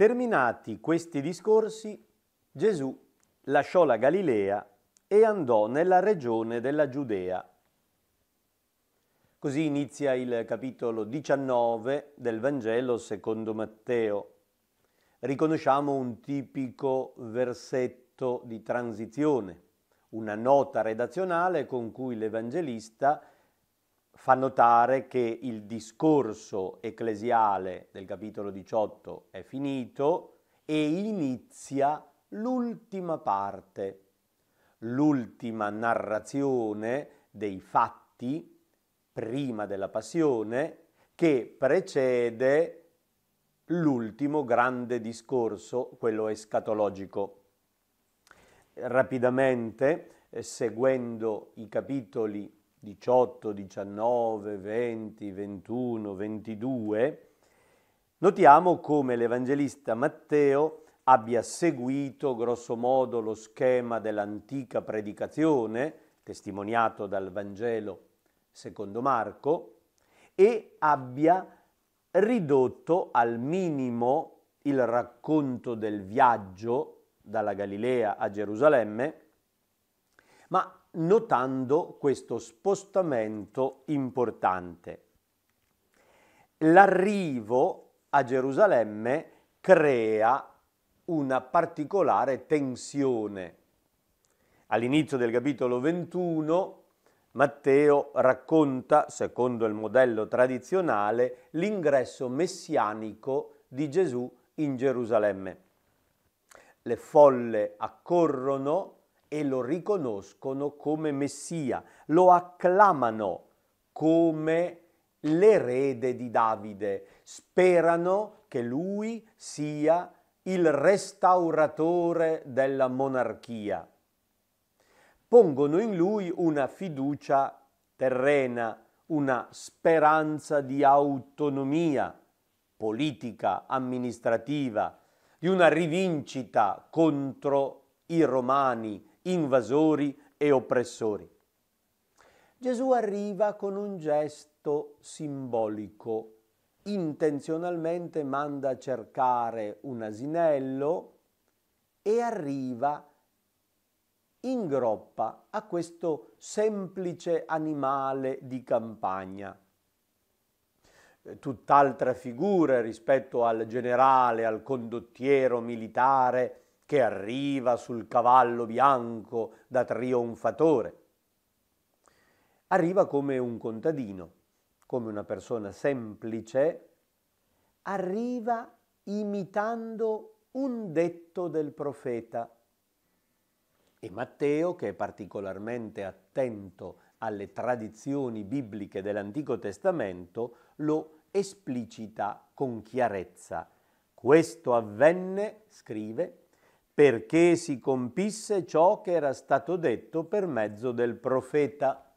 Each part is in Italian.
Terminati questi discorsi, Gesù lasciò la Galilea e andò nella regione della Giudea. Così inizia il capitolo 19 del Vangelo secondo Matteo. Riconosciamo un tipico versetto di transizione, una nota redazionale con cui l'Evangelista fa notare che il discorso ecclesiale del capitolo 18 è finito e inizia l'ultima parte, l'ultima narrazione dei fatti prima della passione che precede l'ultimo grande discorso, quello escatologico. Rapidamente, eh, seguendo i capitoli 18, 19, 20, 21, 22, notiamo come l'Evangelista Matteo abbia seguito grosso modo lo schema dell'antica predicazione, testimoniato dal Vangelo secondo Marco, e abbia ridotto al minimo il racconto del viaggio dalla Galilea a Gerusalemme, ma notando questo spostamento importante. L'arrivo a Gerusalemme crea una particolare tensione. All'inizio del capitolo 21 Matteo racconta, secondo il modello tradizionale, l'ingresso messianico di Gesù in Gerusalemme. Le folle accorrono e lo riconoscono come Messia, lo acclamano come l'erede di Davide, sperano che lui sia il restauratore della monarchia. Pongono in lui una fiducia terrena, una speranza di autonomia politica, amministrativa, di una rivincita contro i romani, invasori e oppressori. Gesù arriva con un gesto simbolico. Intenzionalmente manda a cercare un asinello e arriva in groppa a questo semplice animale di campagna. Tutt'altra figura rispetto al generale, al condottiero militare che arriva sul cavallo bianco da trionfatore. Arriva come un contadino, come una persona semplice, arriva imitando un detto del profeta. E Matteo, che è particolarmente attento alle tradizioni bibliche dell'Antico Testamento, lo esplicita con chiarezza. Questo avvenne, scrive, perché si compisse ciò che era stato detto per mezzo del profeta.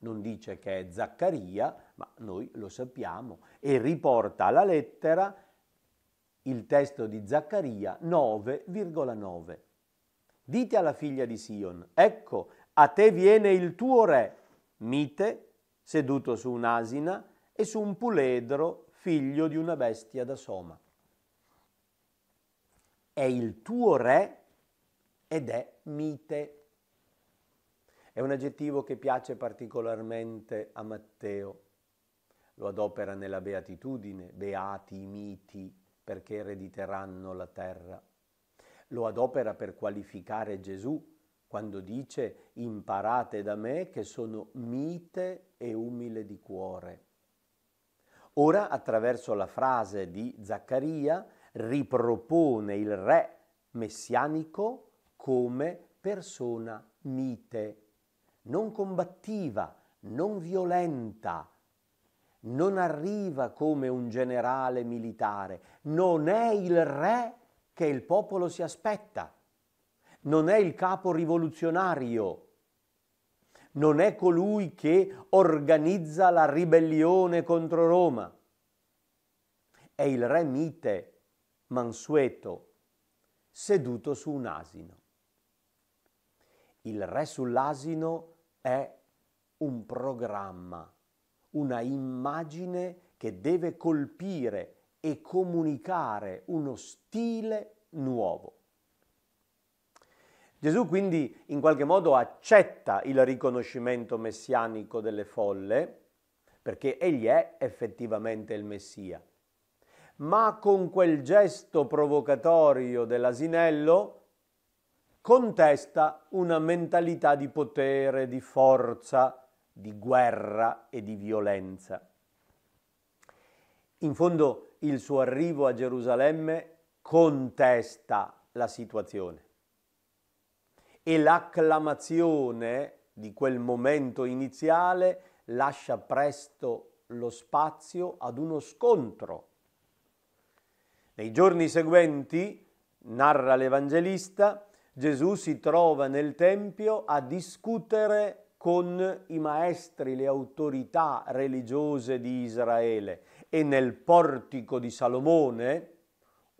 Non dice che è Zaccaria, ma noi lo sappiamo, e riporta alla lettera il testo di Zaccaria 9,9. Dite alla figlia di Sion, ecco, a te viene il tuo re, mite, seduto su un'asina, e su un puledro, figlio di una bestia da soma è il tuo re ed è mite. È un aggettivo che piace particolarmente a Matteo. Lo adopera nella beatitudine, beati i miti, perché erediteranno la terra. Lo adopera per qualificare Gesù quando dice imparate da me che sono mite e umile di cuore. Ora, attraverso la frase di Zaccaria, ripropone il re messianico come persona mite, non combattiva, non violenta, non arriva come un generale militare, non è il re che il popolo si aspetta, non è il capo rivoluzionario, non è colui che organizza la ribellione contro Roma, è il re mite mansueto, seduto su un asino. Il re sull'asino è un programma, una immagine che deve colpire e comunicare uno stile nuovo. Gesù quindi in qualche modo accetta il riconoscimento messianico delle folle perché egli è effettivamente il Messia ma con quel gesto provocatorio dell'asinello contesta una mentalità di potere, di forza, di guerra e di violenza. In fondo il suo arrivo a Gerusalemme contesta la situazione e l'acclamazione di quel momento iniziale lascia presto lo spazio ad uno scontro nei giorni seguenti, narra l'Evangelista, Gesù si trova nel Tempio a discutere con i maestri, le autorità religiose di Israele e nel portico di Salomone,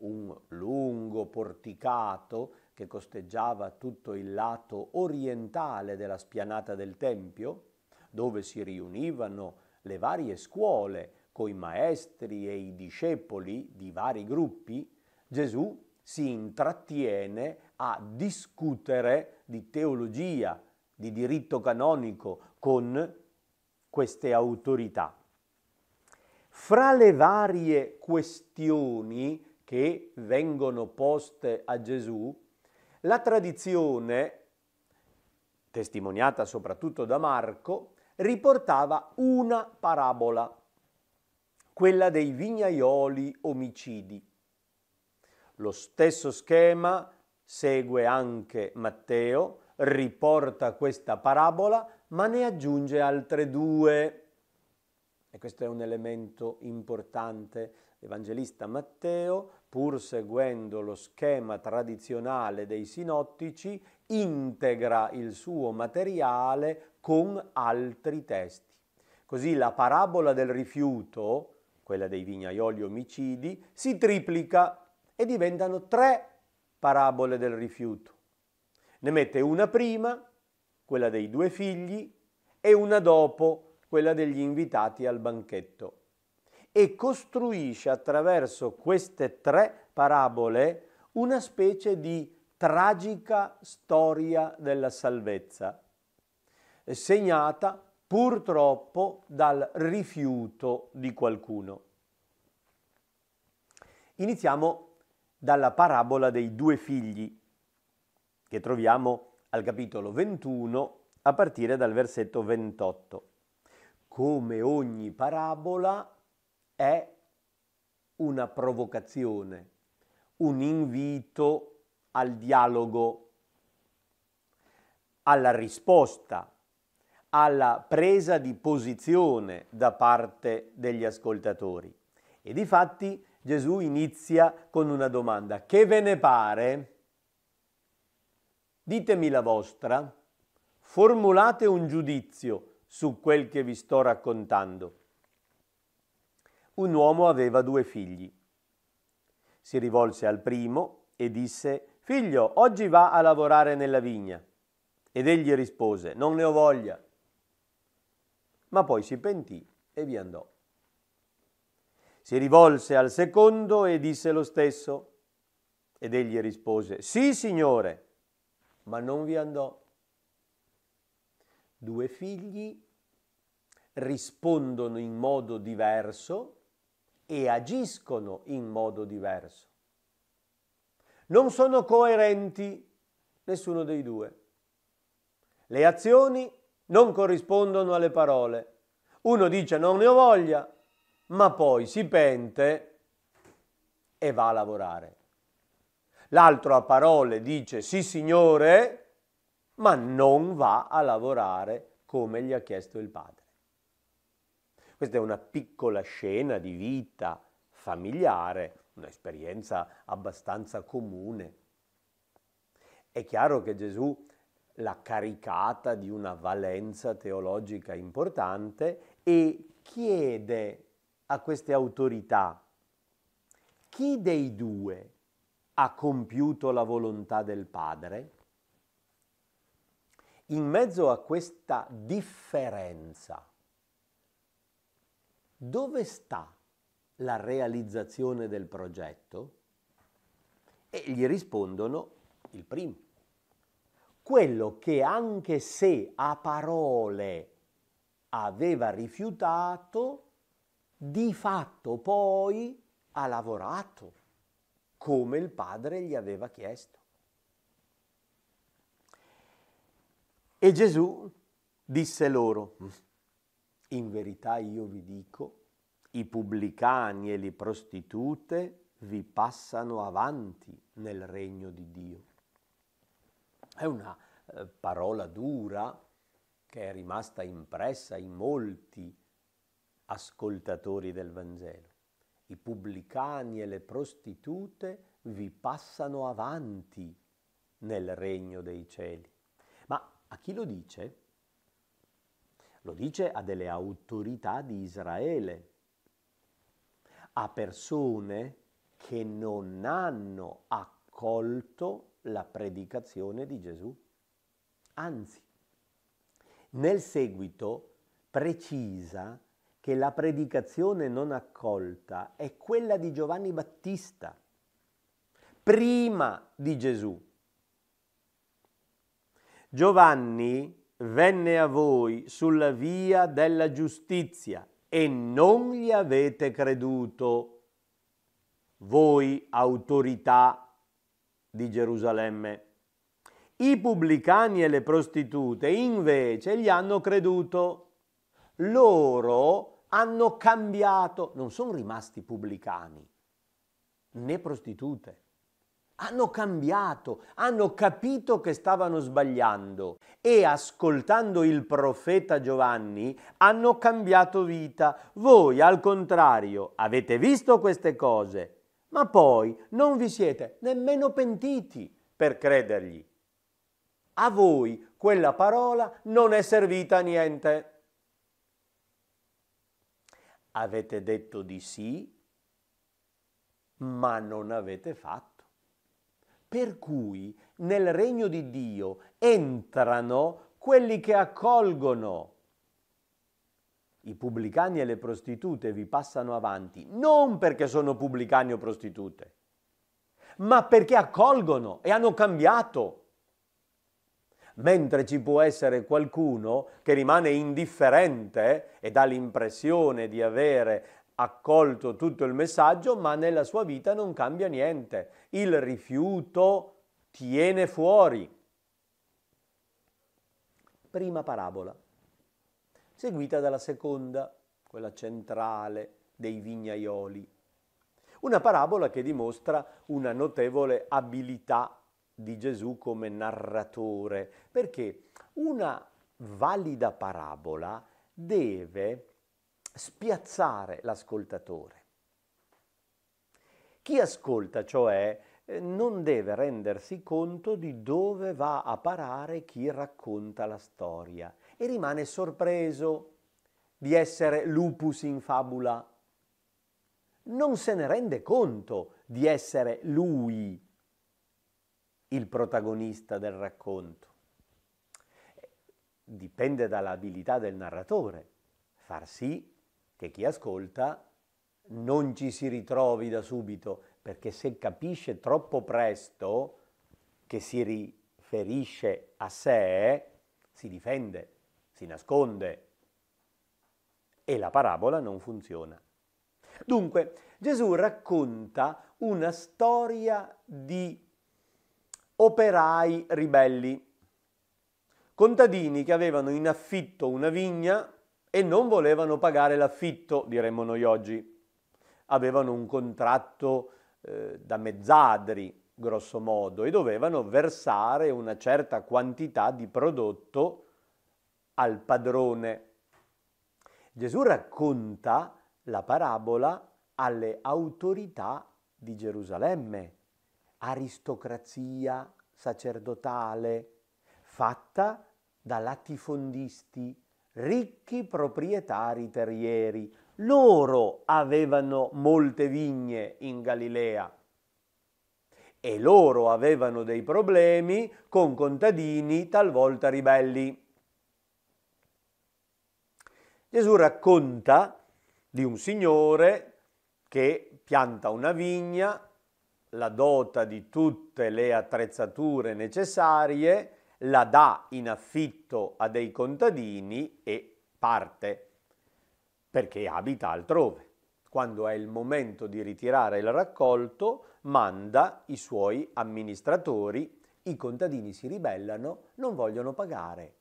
un lungo porticato che costeggiava tutto il lato orientale della spianata del Tempio, dove si riunivano le varie scuole coi maestri e i discepoli di vari gruppi, Gesù si intrattiene a discutere di teologia, di diritto canonico con queste autorità. Fra le varie questioni che vengono poste a Gesù, la tradizione, testimoniata soprattutto da Marco, riportava una parabola quella dei vignaioli omicidi. Lo stesso schema segue anche Matteo, riporta questa parabola, ma ne aggiunge altre due. E questo è un elemento importante. L'Evangelista Matteo, pur seguendo lo schema tradizionale dei sinottici, integra il suo materiale con altri testi. Così la parabola del rifiuto, quella dei vignaioli omicidi, si triplica e diventano tre parabole del rifiuto. Ne mette una prima, quella dei due figli, e una dopo, quella degli invitati al banchetto. E costruisce attraverso queste tre parabole una specie di tragica storia della salvezza, segnata purtroppo dal rifiuto di qualcuno. Iniziamo dalla parabola dei due figli, che troviamo al capitolo 21 a partire dal versetto 28. Come ogni parabola è una provocazione, un invito al dialogo, alla risposta alla presa di posizione da parte degli ascoltatori. E di fatti Gesù inizia con una domanda. Che ve ne pare? Ditemi la vostra, formulate un giudizio su quel che vi sto raccontando. Un uomo aveva due figli. Si rivolse al primo e disse, Figlio, oggi va a lavorare nella vigna. Ed egli rispose, Non ne ho voglia ma poi si pentì e vi andò. Si rivolse al secondo e disse lo stesso. Ed egli rispose, sì signore, ma non vi andò. Due figli rispondono in modo diverso e agiscono in modo diverso. Non sono coerenti nessuno dei due. Le azioni non corrispondono alle parole. Uno dice non ne ho voglia, ma poi si pente e va a lavorare. L'altro a parole dice sì signore, ma non va a lavorare come gli ha chiesto il padre. Questa è una piccola scena di vita familiare, un'esperienza abbastanza comune. È chiaro che Gesù la caricata di una valenza teologica importante e chiede a queste autorità chi dei due ha compiuto la volontà del Padre? In mezzo a questa differenza, dove sta la realizzazione del progetto? E gli rispondono il primo quello che anche se a parole aveva rifiutato, di fatto poi ha lavorato come il padre gli aveva chiesto. E Gesù disse loro, in verità io vi dico, i pubblicani e le prostitute vi passano avanti nel regno di Dio è una eh, parola dura che è rimasta impressa in molti ascoltatori del Vangelo. I pubblicani e le prostitute vi passano avanti nel regno dei cieli. Ma a chi lo dice? Lo dice a delle autorità di Israele, a persone che non hanno accolto la predicazione di Gesù. Anzi, nel seguito precisa che la predicazione non accolta è quella di Giovanni Battista, prima di Gesù. Giovanni venne a voi sulla via della giustizia e non gli avete creduto, voi autorità di Gerusalemme. I pubblicani e le prostitute invece gli hanno creduto. Loro hanno cambiato, non sono rimasti pubblicani né prostitute. Hanno cambiato, hanno capito che stavano sbagliando e ascoltando il profeta Giovanni hanno cambiato vita. Voi al contrario avete visto queste cose, ma poi non vi siete nemmeno pentiti per credergli. A voi quella parola non è servita a niente. Avete detto di sì, ma non avete fatto. Per cui nel regno di Dio entrano quelli che accolgono i pubblicani e le prostitute vi passano avanti non perché sono pubblicani o prostitute, ma perché accolgono e hanno cambiato. Mentre ci può essere qualcuno che rimane indifferente e dà l'impressione di avere accolto tutto il messaggio, ma nella sua vita non cambia niente. Il rifiuto tiene fuori. Prima parabola seguita dalla seconda, quella centrale dei vignaioli. Una parabola che dimostra una notevole abilità di Gesù come narratore, perché una valida parabola deve spiazzare l'ascoltatore. Chi ascolta, cioè, eh, non deve rendersi conto di dove va a parare chi racconta la storia e rimane sorpreso di essere lupus in fabula. Non se ne rende conto di essere lui il protagonista del racconto. Dipende dall'abilità del narratore far sì che chi ascolta non ci si ritrovi da subito, perché se capisce troppo presto che si riferisce a sé, si difende si nasconde e la parabola non funziona. Dunque, Gesù racconta una storia di operai ribelli, contadini che avevano in affitto una vigna e non volevano pagare l'affitto, diremmo noi oggi. Avevano un contratto eh, da mezzadri, grosso modo, e dovevano versare una certa quantità di prodotto al padrone. Gesù racconta la parabola alle autorità di Gerusalemme, aristocrazia sacerdotale, fatta da latifondisti, ricchi proprietari terrieri. Loro avevano molte vigne in Galilea e loro avevano dei problemi con contadini talvolta ribelli. Gesù racconta di un signore che pianta una vigna, la dota di tutte le attrezzature necessarie, la dà in affitto a dei contadini e parte perché abita altrove. Quando è il momento di ritirare il raccolto, manda i suoi amministratori, i contadini si ribellano, non vogliono pagare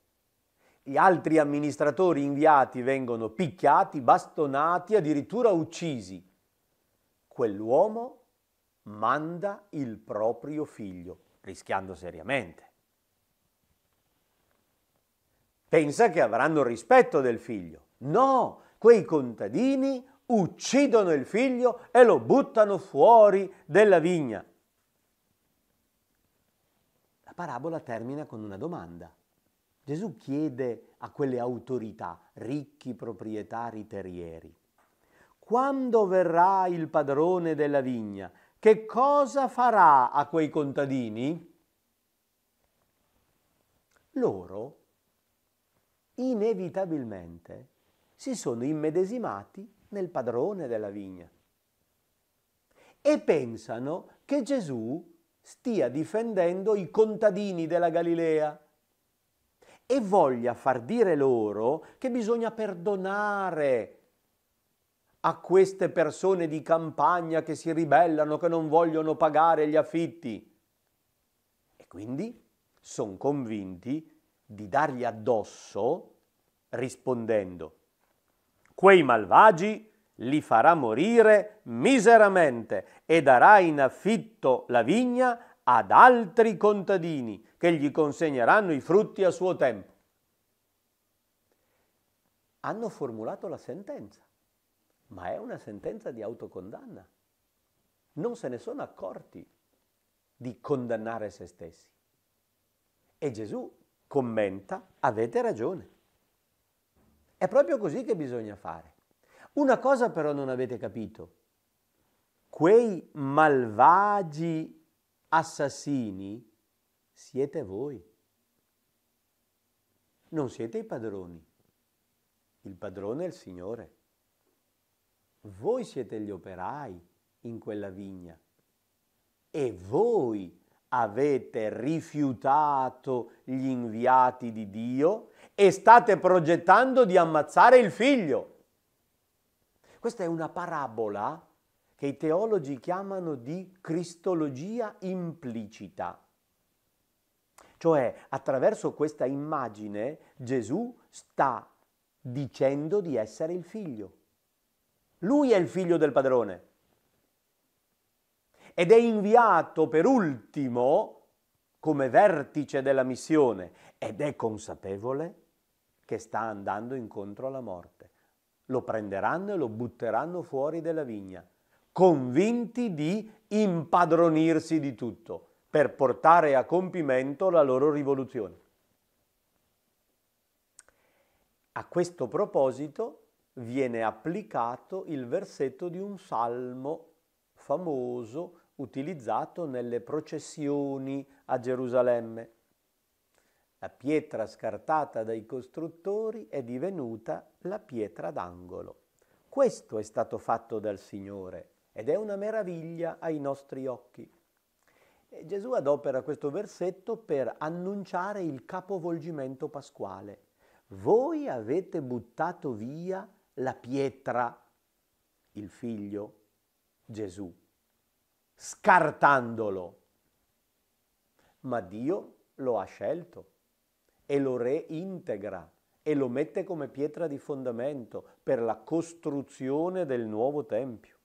gli altri amministratori inviati vengono picchiati, bastonati, addirittura uccisi. Quell'uomo manda il proprio figlio, rischiando seriamente. Pensa che avranno rispetto del figlio. No, quei contadini uccidono il figlio e lo buttano fuori della vigna. La parabola termina con una domanda. Gesù chiede a quelle autorità, ricchi proprietari terrieri, quando verrà il padrone della vigna, che cosa farà a quei contadini? Loro inevitabilmente si sono immedesimati nel padrone della vigna e pensano che Gesù stia difendendo i contadini della Galilea e voglia far dire loro che bisogna perdonare a queste persone di campagna che si ribellano, che non vogliono pagare gli affitti. E quindi sono convinti di dargli addosso rispondendo, quei malvagi li farà morire miseramente e darà in affitto la vigna ad altri contadini che gli consegneranno i frutti a suo tempo hanno formulato la sentenza, ma è una sentenza di autocondanna. Non se ne sono accorti di condannare se stessi. E Gesù commenta, avete ragione. È proprio così che bisogna fare. Una cosa però non avete capito. Quei malvagi assassini siete voi. Non siete i padroni il padrone è il Signore. Voi siete gli operai in quella vigna e voi avete rifiutato gli inviati di Dio e state progettando di ammazzare il figlio. Questa è una parabola che i teologi chiamano di cristologia implicita. Cioè, attraverso questa immagine Gesù sta dicendo di essere il figlio. Lui è il figlio del padrone ed è inviato per ultimo come vertice della missione ed è consapevole che sta andando incontro alla morte. Lo prenderanno e lo butteranno fuori della vigna, convinti di impadronirsi di tutto per portare a compimento la loro rivoluzione. A questo proposito viene applicato il versetto di un salmo famoso utilizzato nelle processioni a Gerusalemme. La pietra scartata dai costruttori è divenuta la pietra d'angolo. Questo è stato fatto dal Signore ed è una meraviglia ai nostri occhi. E Gesù adopera questo versetto per annunciare il capovolgimento pasquale voi avete buttato via la pietra, il figlio Gesù, scartandolo. Ma Dio lo ha scelto e lo reintegra e lo mette come pietra di fondamento per la costruzione del nuovo Tempio.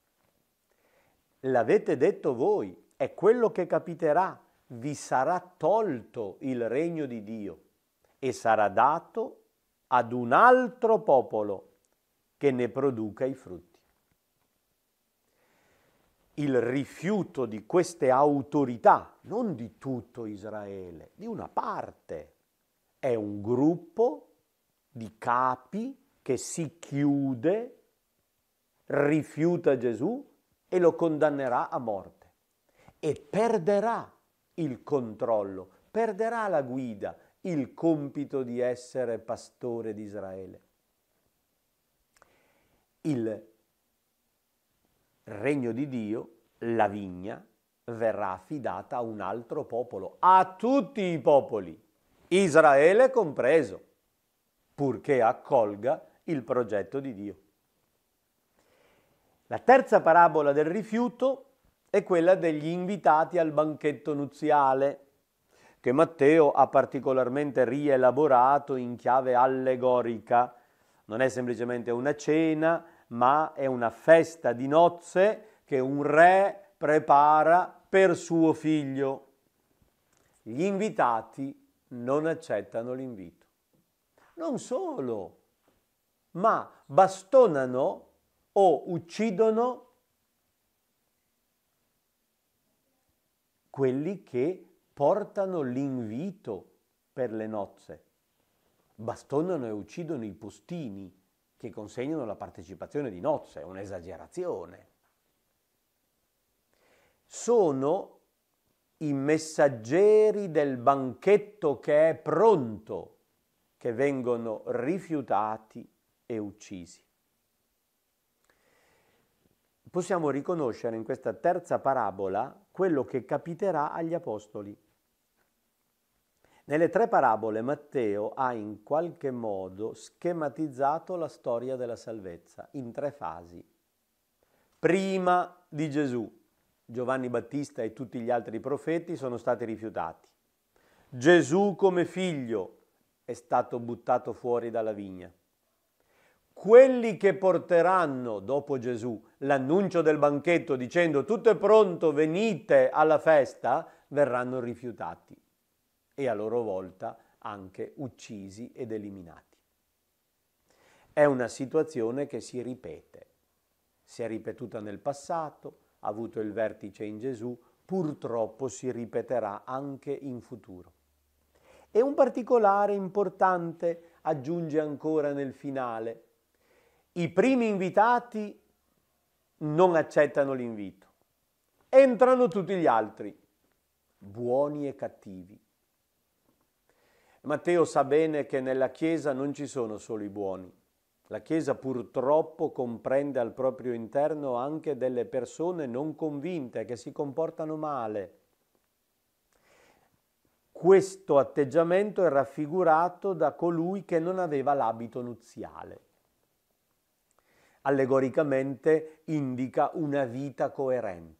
L'avete detto voi, è quello che capiterà, vi sarà tolto il regno di Dio e sarà dato ad un altro popolo che ne produca i frutti. Il rifiuto di queste autorità, non di tutto Israele, di una parte, è un gruppo di capi che si chiude, rifiuta Gesù e lo condannerà a morte e perderà il controllo, perderà la guida, il compito di essere pastore di Israele. Il regno di Dio, la vigna, verrà affidata a un altro popolo, a tutti i popoli, Israele compreso, purché accolga il progetto di Dio. La terza parabola del rifiuto è quella degli invitati al banchetto nuziale che Matteo ha particolarmente rielaborato in chiave allegorica. Non è semplicemente una cena, ma è una festa di nozze che un re prepara per suo figlio. Gli invitati non accettano l'invito. Non solo, ma bastonano o uccidono quelli che portano l'invito per le nozze, bastonano e uccidono i postini che consegnano la partecipazione di nozze, è un'esagerazione. Sono i messaggeri del banchetto che è pronto, che vengono rifiutati e uccisi. Possiamo riconoscere in questa terza parabola quello che capiterà agli apostoli. Nelle tre parabole Matteo ha in qualche modo schematizzato la storia della salvezza in tre fasi. Prima di Gesù, Giovanni Battista e tutti gli altri profeti sono stati rifiutati. Gesù come figlio è stato buttato fuori dalla vigna. Quelli che porteranno dopo Gesù l'annuncio del banchetto dicendo tutto è pronto, venite alla festa, verranno rifiutati e a loro volta anche uccisi ed eliminati. È una situazione che si ripete. Si è ripetuta nel passato, ha avuto il vertice in Gesù, purtroppo si ripeterà anche in futuro. E un particolare importante aggiunge ancora nel finale. I primi invitati non accettano l'invito. Entrano tutti gli altri, buoni e cattivi, Matteo sa bene che nella Chiesa non ci sono solo i buoni. La Chiesa purtroppo comprende al proprio interno anche delle persone non convinte che si comportano male. Questo atteggiamento è raffigurato da colui che non aveva l'abito nuziale. Allegoricamente indica una vita coerente.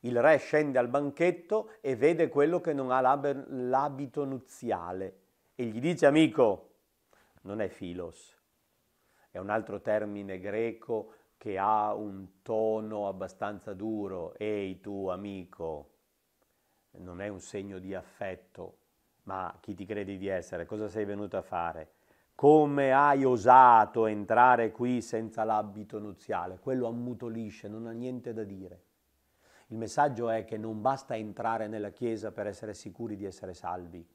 Il re scende al banchetto e vede quello che non ha l'abito nuziale e gli dice amico, non è filos, è un altro termine greco che ha un tono abbastanza duro, ehi tu amico, non è un segno di affetto, ma chi ti credi di essere, cosa sei venuto a fare? Come hai osato entrare qui senza l'abito nuziale? Quello ammutolisce, non ha niente da dire. Il messaggio è che non basta entrare nella Chiesa per essere sicuri di essere salvi.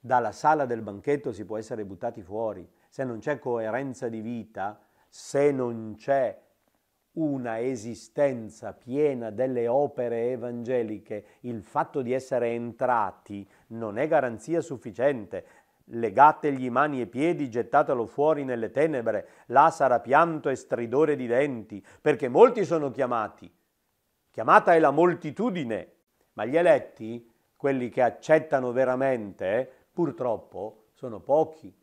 Dalla sala del banchetto si può essere buttati fuori. Se non c'è coerenza di vita, se non c'è una esistenza piena delle opere evangeliche, il fatto di essere entrati non è garanzia sufficiente. Legategli mani e piedi, gettatelo fuori nelle tenebre, là sarà pianto e stridore di denti, perché molti sono chiamati, Chiamata è la moltitudine, ma gli eletti, quelli che accettano veramente, purtroppo sono pochi.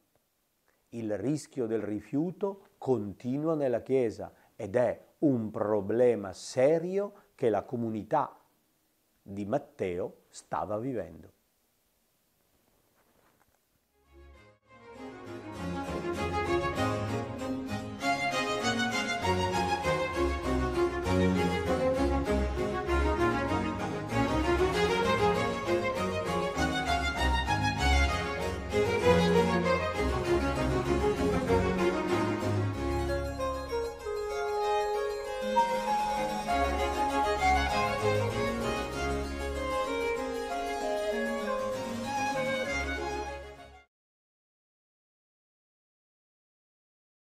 Il rischio del rifiuto continua nella Chiesa ed è un problema serio che la comunità di Matteo stava vivendo.